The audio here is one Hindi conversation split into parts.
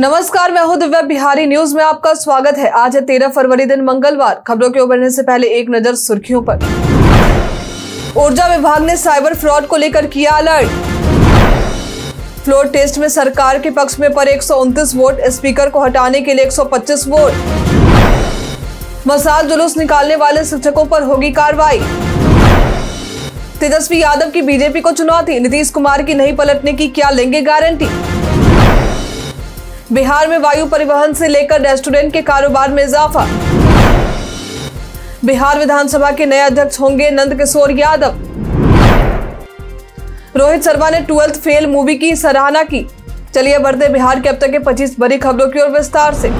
नमस्कार मैं हूं दिव्या बिहारी न्यूज में आपका स्वागत है आज है तेरह फरवरी दिन मंगलवार खबरों के उभरने से पहले एक नजर सुर्खियों पर ऊर्जा विभाग ने साइबर फ्रॉड को लेकर किया अलर्ट फ्लोर टेस्ट में सरकार के पक्ष में पर एक वोट स्पीकर को हटाने के लिए 125 वोट मसाल जुलूस निकालने वाले शिक्षकों पर होगी कार्रवाई तेजस्वी यादव की बीजेपी को चुनौती नीतीश कुमार की नहीं पलटने की क्या लेंगे गारंटी बिहार में वायु परिवहन से लेकर रेस्टोरेंट के कारोबार में इजाफा बिहार विधानसभा के नए अध्यक्ष होंगे नंद किशोर यादव रोहित शर्मा ने ट्वेल्थ फेल मूवी की सराहना की चलिए बढ़ते बिहार के अब तक के 25 बड़ी खबरों की ओर विस्तार से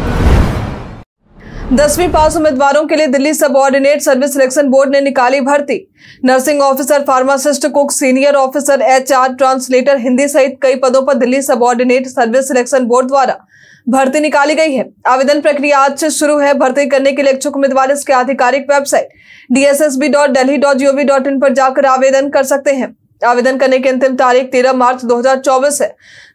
दसवीं पास उम्मीदवारों के लिए दिल्ली सब ऑर्डिनेट सर्विस सिलेक्शन बोर्ड ने निकाली भर्ती nursing officer pharmacist cook senior officer HR translator Hindi सहित कई पदों पर दिल्ली सब ऑर्डिनेट सर्विस सिलेक्शन बोर्ड द्वारा भर्ती निकाली गई है आवेदन प्रक्रिया आज से शुरू है भर्ती करने के लिए इच्छुक उम्मीदवार इसके आधिकारिक website D dot dot dot in पर जाकर आवेदन कर सकते हैं आवेदन करने की अंतिम तारीख 13 मार्च 2024 है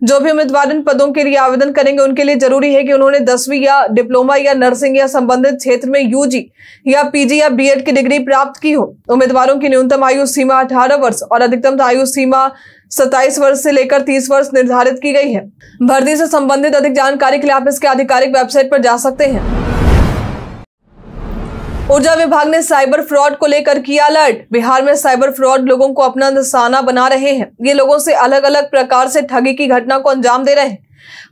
जो भी उम्मीदवार इन पदों के लिए आवेदन करेंगे उनके लिए जरूरी है कि उन्होंने दसवीं या डिप्लोमा या नर्सिंग या संबंधित क्षेत्र में यूजी या पीजी या बीएड की डिग्री प्राप्त की हो उम्मीदवारों की न्यूनतम आयु सीमा अठारह वर्ष और अधिकतम आयु सीमा सत्ताईस वर्ष से लेकर तीस वर्ष निर्धारित की गई है भर्ती से संबंधित अधिक जानकारी के लिए आप इसके आधिकारिक वेबसाइट पर जा सकते हैं ऊर्जा विभाग ने साइबर फ्रॉड को लेकर किया अलर्ट बिहार में साइबर फ्रॉड लोगों को अपना निशाना बना रहे हैं ये लोगों से अलग अलग प्रकार से ठगी की घटना को अंजाम दे रहे हैं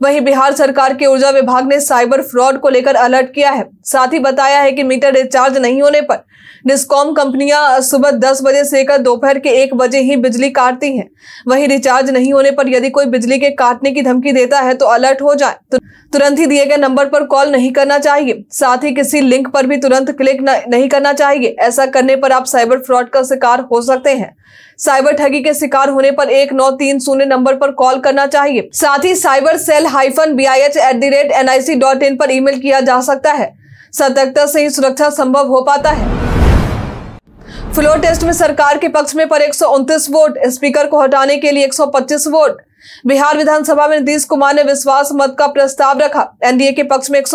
वहीं बिहार सरकार के ऊर्जा विभाग ने साइबर फ्रॉड को लेकर अलर्ट किया है साथ ही बताया है कि मीटर रिचार्ज नहीं होने पर डिस्कॉम कंपनियां सुबह दस बजे से लेकर दोपहर के एक बजे ही बिजली काटती हैं वहीं रिचार्ज नहीं होने पर यदि कोई बिजली के काटने की धमकी देता है तो अलर्ट हो जाए तो तुरंत ही दिए गए नंबर पर कॉल नहीं करना चाहिए साथ ही किसी लिंक पर भी तुरंत क्लिक नहीं करना चाहिए ऐसा करने पर आप साइबर फ्रॉड का शिकार हो सकते हैं साइबर ठगी के शिकार होने पर एक नौ तीन शून्य नंबर पर कॉल करना चाहिए साथ ही cyber cell hyphen B I H at the rate N I C dot in पर ईमेल किया जा सकता है सतर्कता से ही सुरक्षा संभव हो पाता है फ्लोर टेस्ट में सरकार के पक्ष में पर एक वोट स्पीकर को हटाने के लिए 125 वोट बिहार विधानसभा में नीतीश कुमार ने विश्वास मत का प्रस्ताव रखा एनडीए के पक्ष में एक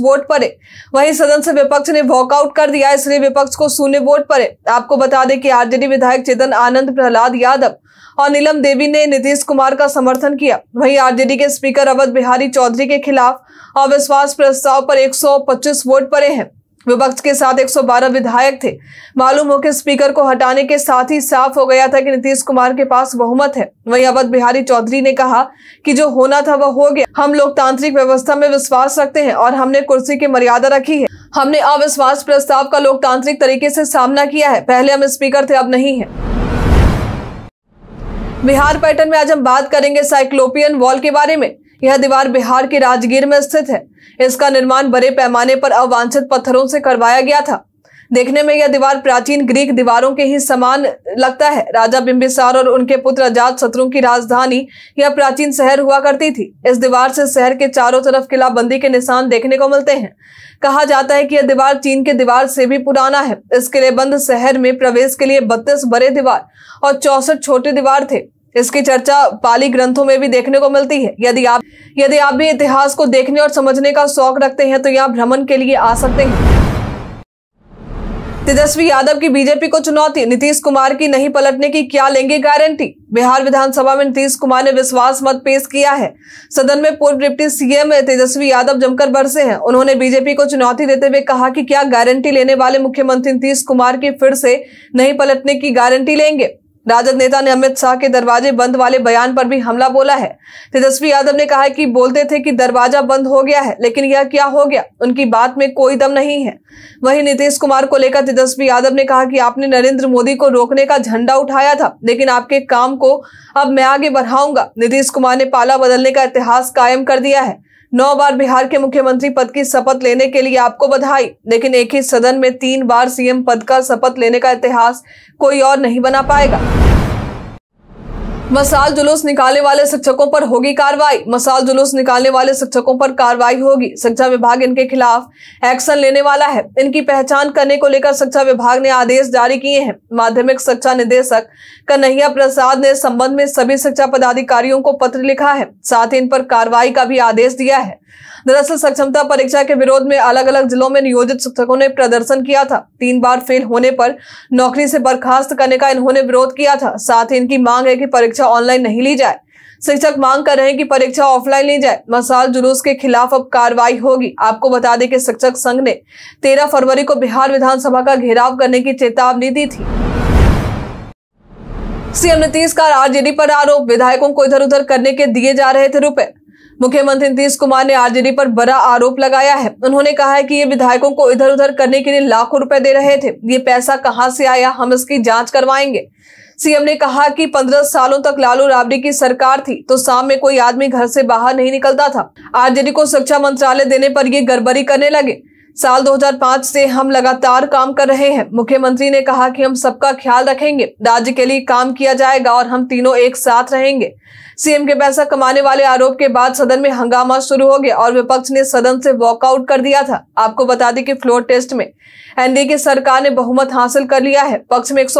वोट पड़े वहीं सदन से विपक्ष ने वॉकआउट कर दिया इसलिए विपक्ष को शून्य वोट पड़े आपको बता दें कि आरजेडी विधायक चेतन आनंद प्रहलाद यादव और नीलम देवी ने नीतीश कुमार का समर्थन किया वहीं आरजेडी के स्पीकर अवध बिहारी चौधरी के खिलाफ अविश्वास प्रस्ताव पर 125 वोट पड़े हैं विपक्ष के साथ 112 विधायक थे मालूम हो कि स्पीकर को हटाने के साथ ही साफ हो गया था कि नीतीश कुमार के पास बहुमत है वहीं अवध बिहारी चौधरी ने कहा कि जो होना था वह हो गया हम लोकतांत्रिक व्यवस्था में विश्वास रखते हैं और हमने कुर्सी की मर्यादा रखी है हमने अविश्वास प्रस्ताव का लोकतांत्रिक तरीके से सामना किया है पहले हम स्पीकर थे अब नहीं है बिहार पैटर्न में आज हम बात करेंगे साइक्लोपियन वॉल के बारे में यह दीवार बिहार के राजगीर में स्थित है इसका निर्माण बड़े पैमाने पर अवांछित पत्थरों से करवाया गया था देखने में यह दीवार प्राचीन ग्रीक दीवारों के ही समान लगता है राजा बिंबिसार और उनके पुत्र अजात शत्रु की राजधानी यह प्राचीन शहर हुआ करती थी इस दीवार से शहर के चारों तरफ किलाबंदी के निशान देखने को मिलते हैं कहा जाता है कि यह दीवार चीन के दीवार से भी पुराना है इस किलेबंद शहर में प्रवेश के लिए बत्तीस बड़े दीवार और चौसठ छोटे दीवार थे इसकी चर्चा पाली ग्रंथों में भी देखने को मिलती है यदि आप यदि आप भी इतिहास को देखने और समझने का शौक रखते हैं तो यहाँ भ्रमण के लिए आ सकते हैं तेजस्वी यादव की बीजेपी को चुनौती नीतीश कुमार की नहीं पलटने की क्या लेंगे गारंटी बिहार विधानसभा में नीतीश कुमार ने विश्वास मत पेश किया है सदन में पूर्व डिप्टी सीएम तेजस्वी यादव जमकर बरसे हैं उन्होंने बीजेपी को चुनौती देते हुए कहा कि क्या गारंटी लेने वाले मुख्यमंत्री नीतीश कुमार की फिर से नहीं पलटने की गारंटी लेंगे राजद नेता ने अमित शाह के दरवाजे बंद वाले बयान पर भी हमला बोला है तेजस्वी यादव ने कहा कि बोलते थे कि दरवाजा बंद हो गया है लेकिन यह क्या हो गया उनकी बात में कोई दम नहीं है वहीं नीतीश कुमार को लेकर तेजस्वी यादव ने कहा कि आपने नरेंद्र मोदी को रोकने का झंडा उठाया था लेकिन आपके काम को अब मैं आगे बढ़ाऊंगा नीतीश कुमार ने पाला बदलने का इतिहास कायम कर दिया है नौ बार बिहार के मुख्यमंत्री पद की शपथ लेने के लिए आपको बधाई लेकिन एक ही सदन में तीन बार सीएम पद का शपथ लेने का इतिहास कोई और नहीं बना पाएगा मसाल जुलूस निकालने वाले शिक्षकों पर होगी कार्रवाई मसाल जुलूस निकालने वाले शिक्षकों पर कार्रवाई होगी शिक्षा विभाग इनके खिलाफ एक्शन लेने वाला है इनकी पहचान करने को लेकर शिक्षा विभाग ने आदेश जारी किए हैं माध्यमिक शिक्षा निदेशक कन्हैया प्रसाद ने संबंध में सभी शिक्षा पदाधिकारियों को पत्र लिखा है साथ ही इन पर कार्रवाई का भी आदेश दिया है दरअसल सक्षमता परीक्षा के विरोध में अलग अलग जिलों में नियोजित शिक्षकों ने प्रदर्शन किया था तीन बार फेल होने पर नौकरी से बर्खास्त करने का इन्होंने विरोध किया था साथ ही इनकी मांग है की परीक्षा परीक्षा ऑनलाइन नहीं ली जाए शिक्षक मांग कर रहे हैं कि परीक्षा ऑफलाइन ली जाए मसाल जुलूस के खिलाफ अब कार्रवाई होगी आपको बता दें कि शिक्षक संघ ने तेरह फरवरी को बिहार विधानसभा का घेराव करने की चेतावनी दी थी सीएम नीतीश का आरजेडी पर आरोप विधायकों को इधर उधर करने के दिए जा रहे थे रुपए मुख्यमंत्री नीतीश कुमार ने आरजेडी पर बड़ा आरोप लगाया है उन्होंने कहा है कि ये विधायकों को इधर उधर करने के लिए लाखों रुपए दे रहे थे ये पैसा कहाँ से आया हम इसकी जांच करवाएंगे सीएम ने कहा कि पंद्रह सालों तक लालू राबड़ी की सरकार थी तो शाम में कोई आदमी घर से बाहर नहीं निकलता था आरजेडी को शिक्षा मंत्रालय देने पर ये गड़बड़ी करने लगे साल 2005 से हम लगातार काम कर रहे हैं मुख्यमंत्री ने कहा कि हम सबका ख्याल रखेंगे राज्य के लिए काम किया जाएगा और हम तीनों एक साथ रहेंगे सीएम के पैसा कमाने वाले आरोप के बाद सदन में हंगामा शुरू हो गया और विपक्ष ने सदन से वॉकआउट कर दिया था आपको बता दें कि फ्लोर टेस्ट में एनडीए की सरकार ने बहुमत हासिल कर लिया है पक्ष में एक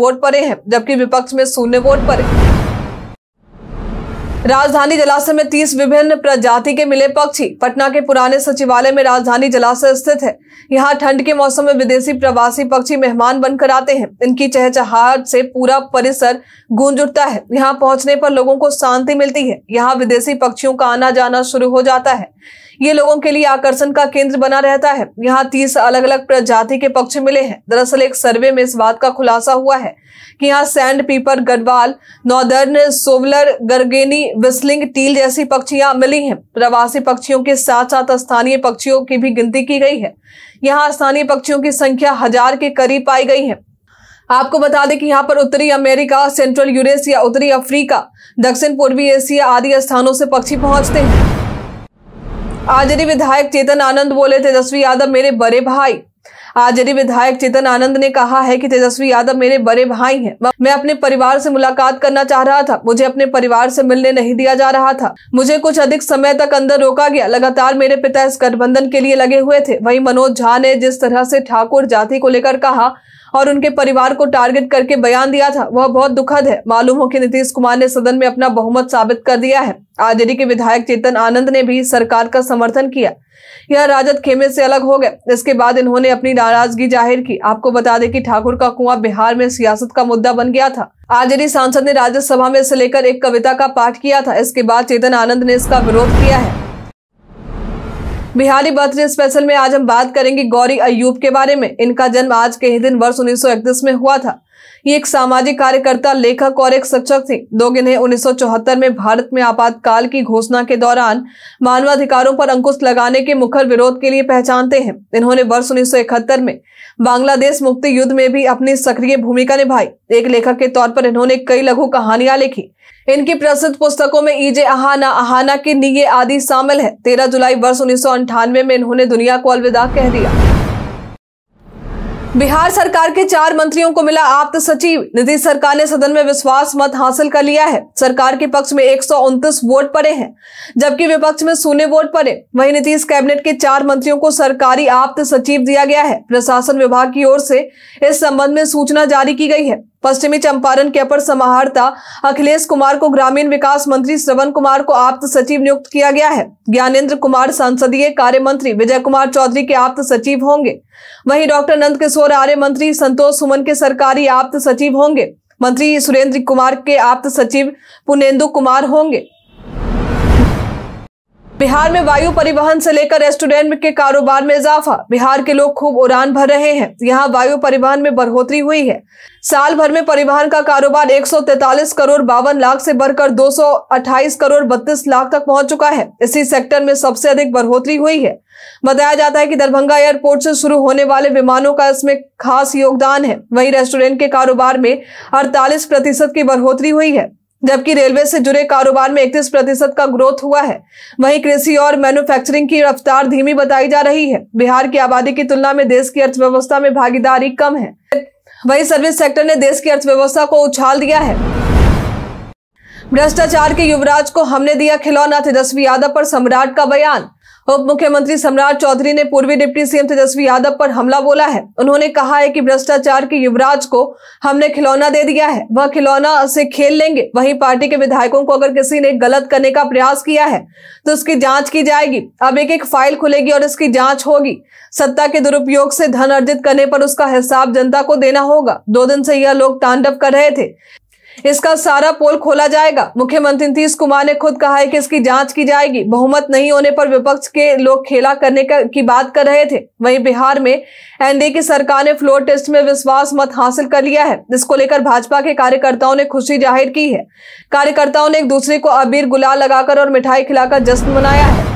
वोट पड़े हैं जबकि विपक्ष में शून्य वोट पड़े राजधानी जलाशय में तीस विभिन्न प्रजाति के मिले पक्षी पटना के पुराने सचिवालय में राजधानी जलाशय स्थित है यहाँ ठंड के मौसम में विदेशी प्रवासी पक्षी मेहमान बनकर आते हैं इनकी चहचहाट से पूरा परिसर गूंज उठता है यहाँ पहुंचने पर लोगों को शांति मिलती है यहाँ विदेशी पक्षियों का आना जाना शुरू हो जाता है ये लोगों के लिए आकर्षण का केंद्र बना रहता है यहाँ तीस अलग अलग प्रजाति के पक्ष मिले हैं दरअसल एक सर्वे में इस बात का खुलासा हुआ है कि यहाँ sandpiper gadwall northern shoveler garganey whistling teal जैसी पक्षियां मिली हैं प्रवासी पक्षियों के साथ साथ स्थानीय पक्षियों की भी गिनती की गई है यहाँ स्थानीय पक्षियों की संख्या हजार के करीब पाई गई है आपको बता दें कि यहाँ पर उत्तरी अमेरिका सेंट्रल यूरेशिया उत्तरी अफ्रीका दक्षिण पूर्वी एशिया आदि स्थानों से पक्षी पहुंचते हैं आजरी विधायक चेतन आनंद बोले तेजस्वी यादव मेरे बड़े भाई आजरी विधायक चेतन आनंद ने कहा है कि तेजस्वी यादव मेरे बड़े भाई हैं मैं अपने परिवार से मुलाकात करना चाह रहा था मुझे अपने परिवार से मिलने नहीं दिया जा रहा था मुझे कुछ अधिक समय तक अंदर रोका गया लगातार मेरे पिता इस गठबंधन के लिए लगे हुए थे वही मनोज झा ने जिस तरह से ठाकुर जाति को लेकर कहा और उनके परिवार को टारगेट करके बयान दिया था वह बहुत दुखद है मालूम हो कि नीतीश कुमार ने सदन में अपना बहुमत साबित कर दिया है आरजेडी के विधायक चेतन आनंद ने भी सरकार का समर्थन किया यह राजद खेमे से अलग हो गए इसके बाद इन्होंने अपनी नाराजगी जाहिर की आपको बता दें कि ठाकुर का कुआं बिहार में सियासत का मुद्दा बन गया था आरजेडी सांसद ने राज्यसभा में इसे लेकर एक कविता का पाठ किया था इसके बाद चेतन आनंद ने इसका विरोध किया है बिहारी बर्थडे स्पेशल में आज हम बात करेंगे गौरी अयूब के बारे में इनका जन्म आज के ही दिन वर्ष 1931 में हुआ था ये एक सामाजिक कार्यकर्ता लेखक और एक शिक्षक थी लोग इन्हें उन्नीस में भारत में आपातकाल की घोषणा के दौरान मानवाधिकारों पर अंकुश लगाने के मुखर विरोध के लिए पहचानते हैं इन्होंने वर्ष उन्नीस में बांग्लादेश मुक्ति युद्ध में भी अपनी सक्रिय भूमिका निभाई एक लेखक के तौर पर इन्होंने कई लघु कहानियां लिखी इनकी प्रसिद्ध पुस्तकों में ईजे अहाना अहाना के नीये आदि शामिल है तेरह जुलाई वर्ष उन्नीस में इन्होंने दुनिया को अलविदा कह दिया बिहार सरकार के चार मंत्रियों को मिला आप्त सचिव नीतीश सरकार ने सदन में विश्वास मत हासिल कर लिया है सरकार के पक्ष में एक वोट पड़े हैं जबकि विपक्ष में शून्य वोट पड़े वहीं नीतीश कैबिनेट के चार मंत्रियों को सरकारी आप्त सचिव दिया गया है प्रशासन विभाग की ओर से इस संबंध में सूचना जारी की गई है पश्चिमी चंपारण के अपर समाहर्ता अखिलेश कुमार को ग्रामीण विकास मंत्री श्रवण कुमार को आप्त सचिव नियुक्त किया गया है ज्ञानेन्द्र कुमार संसदीय कार्य मंत्री विजय कुमार चौधरी के आप्त सचिव होंगे वहीं डॉक्टर नंद किशोर आर्य मंत्री संतोष सुमन के सरकारी आप्त सचिव होंगे मंत्री सुरेंद्र कुमार के आप्त सचिव पुनेन्दु कुमार होंगे बिहार में वायु परिवहन से लेकर रेस्टोरेंट के कारोबार में इजाफा बिहार के लोग खूब उड़ान भर रहे हैं यहाँ वायु परिवहन में बढ़ोतरी हुई है साल भर में परिवहन का कारोबार 143 करोड़ बावन लाख से बढ़कर 228 करोड़ 32 लाख तक पहुंच चुका है इसी सेक्टर में सबसे अधिक बढ़ोतरी हुई है बताया जाता है कि दरभंगा एयरपोर्ट से शुरू होने वाले विमानों का इसमें खास योगदान है वहीं रेस्टोरेंट के कारोबार में अड़तालीस प्रतिशत की बढ़ोतरी हुई है जबकि रेलवे से जुड़े कारोबार में इकतीस प्रतिशत का ग्रोथ हुआ है वहीं कृषि और मैन्युफैक्चरिंग की रफ्तार धीमी बताई जा रही है बिहार की आबादी की तुलना में देश की अर्थव्यवस्था में भागीदारी कम है वहीं सर्विस सेक्टर ने देश की अर्थव्यवस्था को उछाल दिया है भ्रष्टाचार के युवराज को हमने दिया खिलौना तेजस्वी यादव पर सम्राट का बयान उप मुख्यमंत्री सम्राट चौधरी ने पूर्वी डिप्टी सीएम तेजस्वी यादव पर हमला बोला है उन्होंने कहा है कि भ्रष्टाचार के युवराज को हमने खिलौना दे दिया है वह खिलौना से खेल लेंगे वहीं पार्टी के विधायकों को अगर किसी ने गलत करने का प्रयास किया है तो उसकी जांच की जाएगी अब एक एक फाइल खुलेगी और इसकी जाँच होगी सत्ता के दुरुपयोग से धन अर्जित करने पर उसका हिसाब जनता को देना होगा दो दिन से यह लोग तांडव कर रहे थे इसका सारा पोल खोला जाएगा मुख्यमंत्री नीतीश कुमार ने खुद कहा है कि इसकी जांच की जाएगी बहुमत नहीं होने पर विपक्ष के लोग खेला करने का, की बात कर रहे थे वहीं बिहार में एनडीए की सरकार ने फ्लोर टेस्ट में विश्वास मत हासिल कर लिया है इसको लेकर भाजपा के कार्यकर्ताओं ने खुशी जाहिर की है कार्यकर्ताओं ने एक दूसरे को अबीर गुलाल लगाकर और मिठाई खिलाकर जश्न मनाया है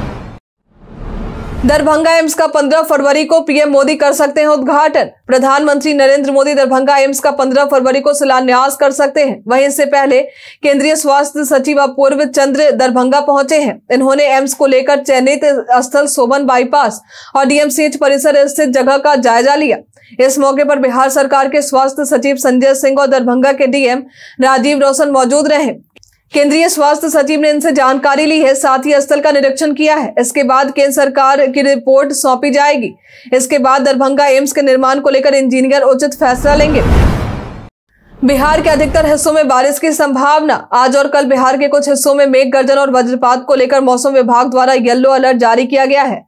दरभंगा एम्स का 15 फरवरी को पीएम मोदी कर सकते हैं उद्घाटन प्रधानमंत्री नरेंद्र मोदी दरभंगा एम्स का 15 फरवरी को शिलान्यास कर सकते हैं वहीं इससे पहले केंद्रीय स्वास्थ्य सचिव अपूर्व चंद्र दरभंगा पहुंचे हैं इन्होंने एम्स को लेकर चयनित स्थल सोमन बाईपास और डीएमसीएच परिसर स्थित जगह का जायजा लिया इस मौके पर बिहार सरकार के स्वास्थ्य सचिव संजय सिंह और दरभंगा के डीएम राजीव रोशन मौजूद रहे केंद्रीय स्वास्थ्य सचिव ने इनसे जानकारी ली है साथ ही स्थल का निरीक्षण किया है इसके बाद केंद्र सरकार की रिपोर्ट सौंपी जाएगी इसके बाद दरभंगा एम्स के निर्माण को लेकर इंजीनियर उचित फैसला लेंगे बिहार के अधिकतर हिस्सों में बारिश की संभावना आज और कल बिहार के कुछ हिस्सों में मेघ गर्जन और वज्रपात को लेकर मौसम विभाग द्वारा येलो अलर्ट जारी किया गया है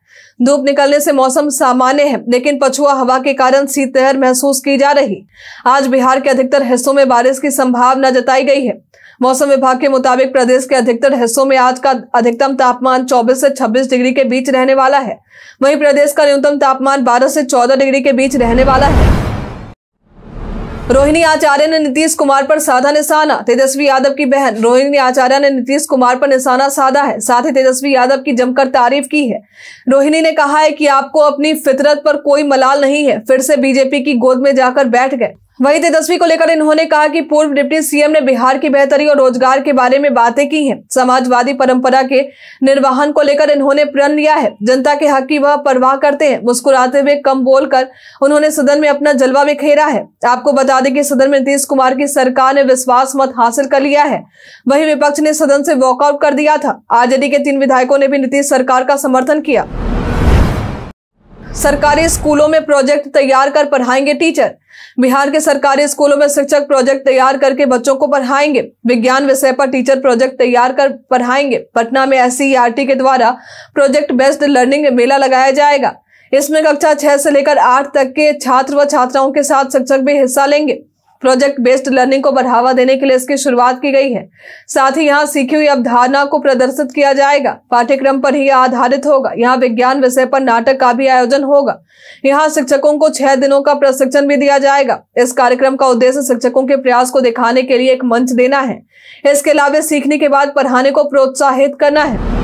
धूप निकलने से मौसम सामान्य है लेकिन पछुआ हवा के कारण शीतलहर महसूस की जा रही आज बिहार के अधिकतर हिस्सों में बारिश की संभावना जताई गई है मौसम विभाग के मुताबिक प्रदेश के अधिकतर हिस्सों में आज का अधिकतम तापमान 24 से 26 डिग्री के बीच रहने वाला है वहीं प्रदेश का न्यूनतम तापमान 12 से 14 डिग्री के बीच रहने वाला है रोहिणी आचार्य ने नीतीश कुमार पर साधा निशाना तेजस्वी यादव की बहन रोहिणी आचार्य ने नीतीश कुमार पर निशाना साधा है साथ ही तेजस्वी यादव की जमकर तारीफ की है रोहिणी ने कहा है कि आपको अपनी फितरत पर कोई मलाल नहीं है फिर से बीजेपी की गोद में जाकर बैठ गए वहीं तेजस्वी को लेकर इन्होंने कहा कि पूर्व डिप्टी सीएम ने बिहार की बेहतरी और रोजगार के बारे में बातें की हैं समाजवादी परंपरा के निर्वाहन को लेकर इन्होंने प्रण लिया है जनता के हक की वह परवाह करते हैं मुस्कुराते हुए कम बोलकर उन्होंने सदन में अपना जलवा बिखेरा है आपको बता दें कि सदन में नीतीश कुमार की सरकार ने विश्वास मत हासिल कर लिया है वही विपक्ष ने सदन से वॉकआउट कर दिया था आरजेडी के तीन विधायकों ने भी नीतीश सरकार का समर्थन किया सरकारी स्कूलों में प्रोजेक्ट तैयार कर पढ़ाएंगे टीचर बिहार के सरकारी स्कूलों में शिक्षक प्रोजेक्ट तैयार करके बच्चों को पढ़ाएंगे विज्ञान विषय पर टीचर प्रोजेक्ट तैयार कर पढ़ाएंगे पटना में एस e e के द्वारा प्रोजेक्ट बेस्ड लर्निंग मेला लगाया जाएगा इसमें कक्षा छह से लेकर आठ तक के छात्र व छात्राओं के साथ शिक्षक भी हिस्सा लेंगे प्रोजेक्ट बेस्ड लर्निंग को बढ़ावा देने के लिए इसकी शुरुआत की गई है साथ ही यहाँ सीखी हुई अवधारणा को प्रदर्शित किया जाएगा पाठ्यक्रम पर ही आधारित होगा यहाँ विज्ञान विषय पर नाटक का भी आयोजन होगा यहाँ शिक्षकों को छह दिनों का प्रशिक्षण भी दिया जाएगा इस कार्यक्रम का उद्देश्य शिक्षकों के प्रयास को दिखाने के लिए एक मंच देना है इसके अलावा सीखने के बाद पढ़ाने को प्रोत्साहित करना है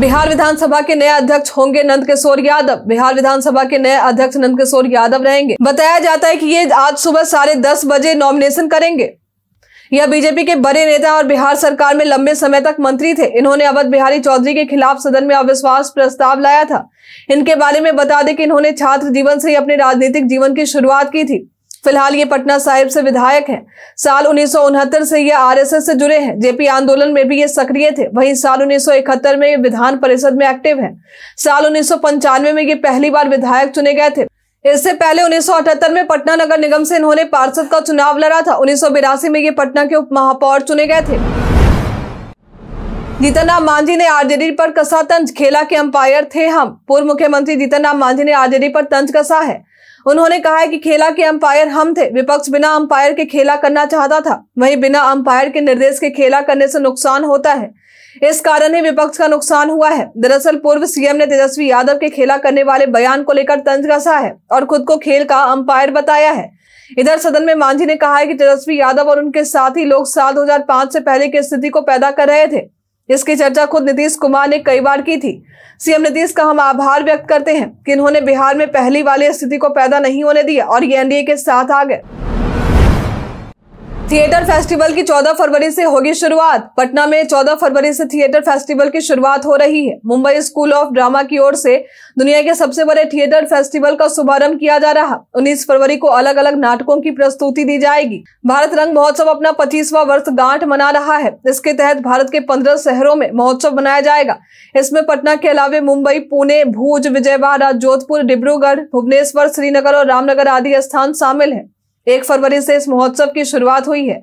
बिहार विधानसभा के नए अध्यक्ष होंगे नंद किशोर यादव बिहार विधानसभा के नए अध्यक्ष नंद किशोर यादव रहेंगे बताया जाता है कि ये आज सुबह साढ़े दस बजे नॉमिनेशन करेंगे यह बीजेपी के बड़े नेता और बिहार सरकार में लंबे समय तक मंत्री थे इन्होंने अवध बिहारी चौधरी के खिलाफ सदन में अविश्वास प्रस्ताव लाया था इनके बारे में बता दें कि इन्होंने छात्र जीवन से ही अपने राजनीतिक जीवन की शुरुआत की थी फिलहाल ये पटना साहिब से विधायक हैं। साल उन्नीस से ये आरएसएस से जुड़े हैं जेपी आंदोलन में भी ये सक्रिय थे वहीं साल उन्नीस में ये विधान परिषद में एक्टिव हैं। साल उन्नीस में ये पहली बार विधायक चुने गए थे इससे पहले उन्नीस में पटना नगर निगम से इन्होंने पार्षद का चुनाव लड़ा था उन्नीस में ये पटना के उप महापौर चुने गए थे जीतन राम मांझी ने आरजेडी पर कसा तंज खेला के अंपायर थे हम पूर्व मुख्यमंत्री जीतन राम मांझी ने आरजेडी पर तंज कसा है उन्होंने कहा है कि खेला के अंपायर हम थे विपक्ष बिना अंपायर के खेला करना चाहता था वहीं बिना अंपायर के निर्देश के खेला करने से नुकसान होता है इस कारण ही विपक्ष का नुकसान हुआ है दरअसल पूर्व सीएम ने तेजस्वी यादव के खेला करने वाले बयान को लेकर तंज कसा है और खुद को खेल का अंपायर बताया है इधर सदन में मांझी ने कहा है कि तेजस्वी यादव और उनके साथी लोग साल 2005 से पहले की स्थिति को पैदा कर रहे थे इसकी चर्चा खुद नीतीश कुमार ने कई बार की थी सीएम नीतीश का हम आभार व्यक्त करते हैं कि इन्होंने बिहार में पहली वाली स्थिति को पैदा नहीं होने दिया और ये एनडीए के साथ आ गए थिएटर फेस्टिवल की 14 फरवरी से होगी शुरुआत पटना में 14 फरवरी से थिएटर फेस्टिवल की शुरुआत हो रही है मुंबई स्कूल ऑफ ड्रामा की ओर से दुनिया के सबसे बड़े थिएटर फेस्टिवल का शुभारंभ किया जा रहा 19 फरवरी को अलग अलग नाटकों की प्रस्तुति दी जाएगी भारत रंग महोत्सव अपना पच्चीसवा वर्ष गांठ मना रहा है इसके तहत भारत के पंद्रह शहरों में महोत्सव मनाया जाएगा इसमें पटना के अलावे मुंबई पुणे भूज विजयवाड़ा जोधपुर डिब्रूगढ़ भुवनेश्वर श्रीनगर और रामनगर आदि स्थान शामिल है एक फरवरी से इस महोत्सव की शुरुआत हुई है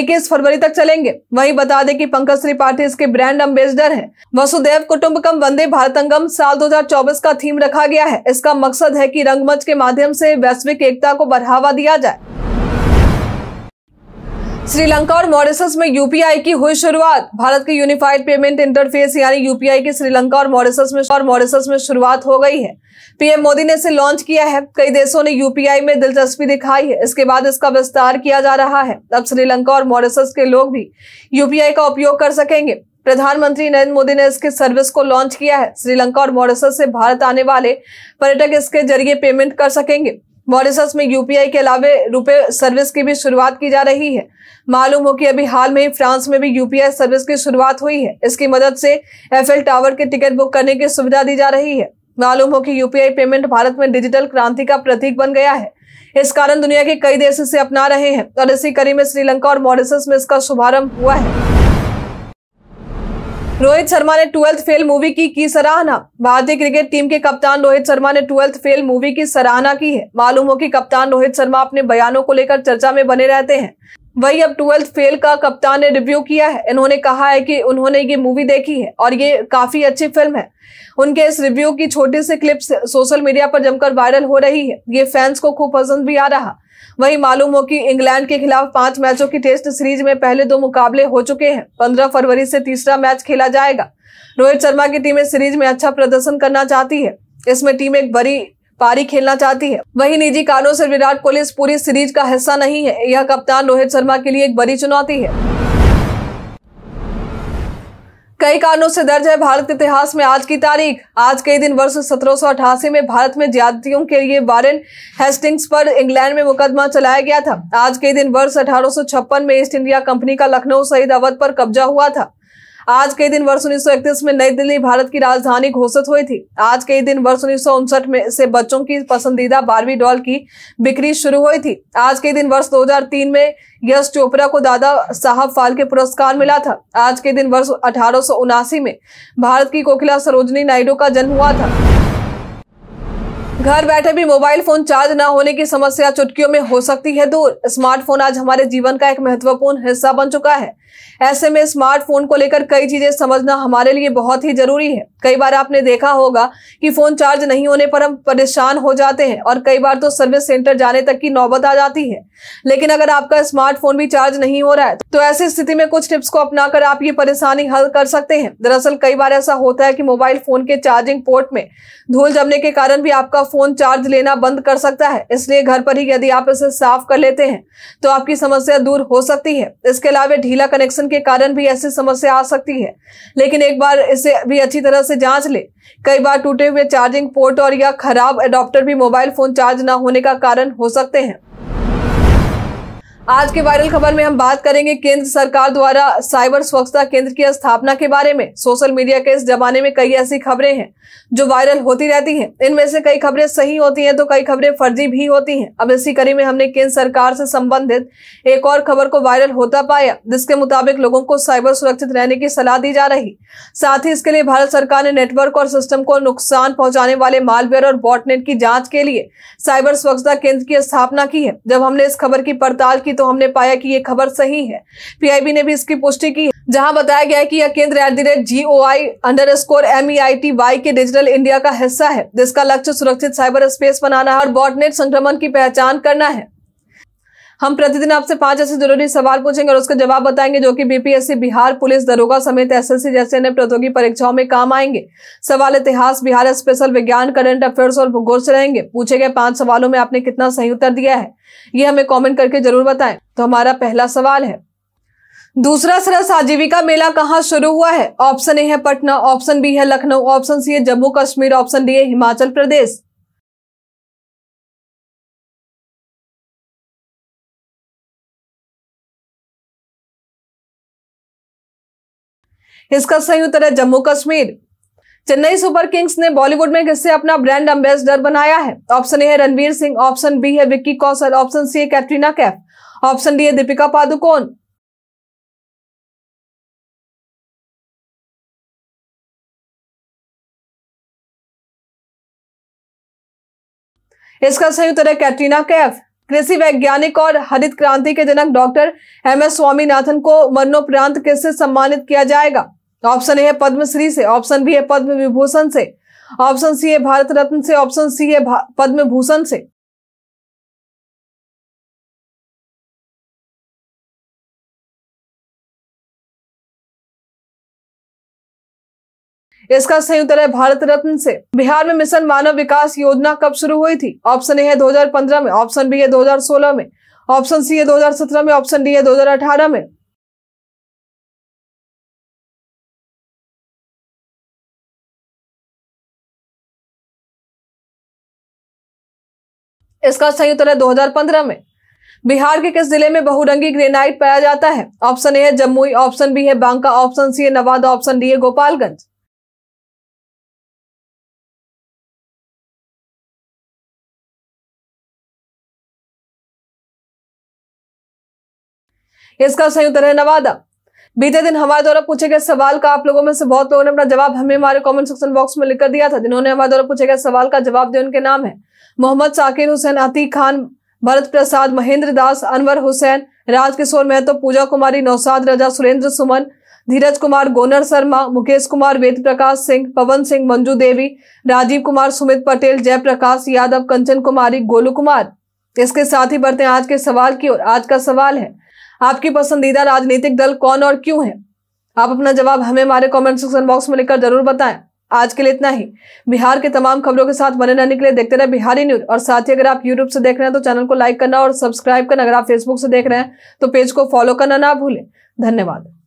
इक्कीस फरवरी तक चलेंगे वही बता दें कि पंकज त्रिपाठी इसके ब्रांड एम्बेसडर है वसुदेव कुटुंबकम वंदे भारतंगम साल 2024 का थीम रखा गया है इसका मकसद है कि रंगमंच के माध्यम से वैश्विक एकता को बढ़ावा दिया जाए श्रीलंका और मॉरिसस में यूपीआई की हुई शुरुआत भारत के यूनिफाइड पेमेंट इंटरफेस यानी यूपीआई की श्रीलंका और मॉरिसस में और मॉरिसस में शुरुआत हो गई है पीएम मोदी ने इसे लॉन्च किया है कई देशों ने यूपीआई में दिलचस्पी दिखाई है इसके बाद इसका विस्तार किया जा रहा है अब श्रीलंका और मॉरिसस के लोग भी यूपीआई का उपयोग कर सकेंगे प्रधानमंत्री नरेंद्र मोदी ने इसके सर्विस को लॉन्च किया है श्रीलंका और मॉरिसस से भारत आने वाले पर्यटक इसके जरिए पेमेंट कर सकेंगे मॉरिसस में यूपीआई के अलावे रुपए सर्विस की भी शुरुआत की जा रही है मालूम हो कि अभी हाल में ही फ्रांस में भी यूपीआई सर्विस की शुरुआत हुई है इसकी मदद से एफएल टावर के टिकट बुक करने की सुविधा दी जा रही है मालूम हो कि यूपीआई पेमेंट भारत में डिजिटल क्रांति का प्रतीक बन गया है इस कारण दुनिया के कई देश इसे अपना रहे हैं और इसी कड़ी में श्रीलंका और मॉरिसस में इसका शुभारंभ हुआ है रोहित शर्मा ने ट्वेल्थ फेल मूवी की की सराहना भारतीय क्रिकेट टीम के कप्तान रोहित शर्मा ने ट्वेल्थ फेल मूवी की सराहना की है मालूम हो कि कप्तान रोहित शर्मा अपने बयानों को लेकर चर्चा में बने रहते हैं वही अब ट्वेल्थ फेल का कप्तान ने रिव्यू किया है इन्होंने कहा है कि उन्होंने ये मूवी देखी है और ये काफी अच्छी फिल्म है उनके इस रिव्यू की छोटी सी क्लिप्स सोशल मीडिया पर जमकर वायरल हो रही है ये फैंस को खूब पसंद भी आ रहा वही मालूम हो कि इंग्लैंड के खिलाफ पांच मैचों की टेस्ट सीरीज में पहले दो मुकाबले हो चुके हैं पंद्रह फरवरी से तीसरा मैच खेला जाएगा रोहित शर्मा की टीम इस सीरीज में अच्छा प्रदर्शन करना चाहती है इसमें टीम एक बड़ी पारी खेलना चाहती है वहीं निजी कारणों से विराट कोहली इस पूरी सीरीज का हिस्सा नहीं है यह कप्तान रोहित शर्मा के लिए एक बड़ी चुनौती है कई कारणों से दर्ज है भारत इतिहास में आज की तारीख आज के दिन वर्ष सत्रह में भारत में ज्यादतियों के लिए वारेन हेस्टिंग्स पर इंग्लैंड में मुकदमा चलाया गया था आज के दिन वर्ष अठारह में ईस्ट इंडिया कंपनी का लखनऊ सहित अवध पर कब्जा हुआ था आज के दिन वर्ष उन्नीस में नई दिल्ली भारत की राजधानी घोषित हुई थी आज के दिन वर्ष उन्नीस में से बच्चों की पसंदीदा बारहवीं डॉल की बिक्री शुरू हुई थी आज के दिन वर्ष 2003 में यश चोपड़ा को दादा साहब फाल्के पुरस्कार मिला था आज के दिन वर्ष अठारह में भारत की कोकिला सरोजनी नायडू का जन्म हुआ था घर बैठे भी मोबाइल फोन चार्ज न होने की समस्या चुटकियों में हो सकती है दूर स्मार्टफोन आज हमारे जीवन का एक महत्वपूर्ण हिस्सा बन चुका है ऐसे में स्मार्टफोन को लेकर कई चीजें समझना हमारे लिए बहुत ही जरूरी है कई बार आपने देखा होगा कि फोन चार्ज नहीं होने पर हम परेशान हो जाते हैं और कई बार तो सर्विस सेंटर जाने तक की नौबत आ जाती है लेकिन अगर आपका स्मार्टफोन भी चार्ज नहीं हो रहा है तो ऐसी स्थिति में कुछ टिप्स को अपनाकर आप ये परेशानी हल कर सकते हैं दरअसल कई बार ऐसा होता है कि मोबाइल फोन के चार्जिंग पोर्ट में धूल जमने के कारण भी आपका फोन चार्ज लेना बंद कर सकता है इसलिए घर पर ही यदि आप इसे साफ कर लेते हैं तो आपकी समस्या दूर हो सकती है इसके अलावा ढीला कनेक्ट कनेक्शन के कारण भी ऐसी समस्या आ सकती है लेकिन एक बार इसे भी अच्छी तरह से जांच ले कई बार टूटे हुए चार्जिंग पोर्ट और या खराब एडॉप्टर भी मोबाइल फोन चार्ज न होने का कारण हो सकते हैं आज के वायरल खबर में हम बात करेंगे केंद्र सरकार द्वारा साइबर स्वच्छता केंद्र की स्थापना के बारे में सोशल मीडिया के इस जमाने में कई ऐसी खबरें हैं जो वायरल होती रहती हैं इनमें से कई खबरें सही होती हैं तो कई खबरें फर्जी भी होती हैं अब इसी कड़ी में हमने केंद्र सरकार से संबंधित एक और खबर को वायरल होता पाया जिसके मुताबिक लोगों को साइबर सुरक्षित रहने की सलाह दी जा रही साथ ही इसके लिए भारत सरकार ने नेटवर्क और सिस्टम को नुकसान पहुंचाने वाले मालवेयर और बॉटनेट की जाँच के लिए साइबर स्वच्छता केंद्र की स्थापना की है जब हमने इस खबर की पड़ताल की तो हमने पाया कि ये खबर सही है पीआईबी ने भी इसकी पुष्टि की जहां बताया गया है कि यह केंद्र at the rate G O I underscore M E I T Y के डिजिटल इंडिया का हिस्सा है जिसका लक्ष्य सुरक्षित साइबर स्पेस बनाना है और बॉटनेट संक्रमण की पहचान करना है हम प्रतिदिन आपसे पांच ऐसे जरूरी सवाल पूछेंगे और उसका जवाब बताएंगे जो कि बीपीएससी बिहार पुलिस दरोगा समेत एसएससी जैसे अन्य प्रतियोगी परीक्षाओं में काम आएंगे सवाल इतिहास बिहार स्पेशल विज्ञान करंट अफेयर्स और भूगोल से रहेंगे पूछे गए पांच सवालों में आपने कितना सही उत्तर दिया है ये हमें कॉमेंट करके जरूर बताएं तो हमारा पहला सवाल है दूसरा सरस आजीविका मेला कहाँ शुरू हुआ है ऑप्शन ए है पटना ऑप्शन बी है लखनऊ ऑप्शन सी है जम्मू कश्मीर ऑप्शन डी है हिमाचल प्रदेश इसका सही उत्तर है जम्मू कश्मीर चेन्नई सुपर किंग्स ने बॉलीवुड में किससे अपना ब्रांड एम्बेसडर बनाया है ऑप्शन ए है रणवीर सिंह ऑप्शन बी है विक्की कौशल ऑप्शन सी है कैटरीना कैफ ऑप्शन डी है दीपिका पादुकोण इसका सही उत्तर है कैटरीना कैफ कृषि वैज्ञानिक और हरित क्रांति के जनक डॉक्टर एम एस स्वामीनाथन को मरणोपरांत किससे सम्मानित किया जाएगा ऑप्शन ए है पद्मश्री से ऑप्शन बी है पद्म विभूषण से ऑप्शन सी है भारत रत्न से ऑप्शन सी है पद्म भूषण से इसका संयुक्त है भारत रत्न से बिहार में मिशन मानव विकास योजना कब शुरू हुई थी ऑप्शन ए है 2015 में ऑप्शन बी है 2016 में ऑप्शन सी है 2017 में ऑप्शन डी है 2018 में इसका संयुक्त है 2015 में बिहार के किस जिले में बहुरंगी ग्रेनाइट पाया जाता है ऑप्शन ए है जम्मू ऑप्शन बी है बांका ऑप्शन सी है नवादा ऑप्शन डी है गोपालगंज इसका सही उत्तर है नवादा बीते दिन हमारे द्वारा पूछे गए सवाल का आप लोगों में से बहुत लोगों ने अपना जवाब हमें हमारे कमेंट सेक्शन बॉक्स में लिखकर दिया था जिन्होंने हमारे द्वारा पूछे गए सवाल का जवाब दिया उनके नाम है मोहम्मद साकिर हुसैन अतीक खान भरत प्रसाद महेंद्र दास अनवर हुसैन राजकिशोर महतो पूजा कुमारी नौसाद रजा सुरेंद्र सुमन धीरज कुमार गोनर शर्मा मुकेश कुमार वेद प्रकाश सिंह पवन सिंह मंजू देवी राजीव कुमार सुमित पटेल जयप्रकाश यादव कंचन कुमारी गोलू कुमार इसके साथ ही बढ़ते हैं आज के सवाल की ओर आज का सवाल है आपकी पसंदीदा राजनीतिक दल कौन और क्यों है आप अपना जवाब हमें हमारे कमेंट सेक्शन बॉक्स में लिखकर जरूर बताएं आज के लिए इतना ही बिहार के तमाम खबरों के साथ बने रहने के लिए देखते रहे बिहारी न्यूज और साथ ही अगर आप यूट्यूब से देख रहे हैं तो चैनल को लाइक करना और सब्सक्राइब करना अगर आप फेसबुक से देख रहे हैं तो पेज को फॉलो करना ना भूलें धन्यवाद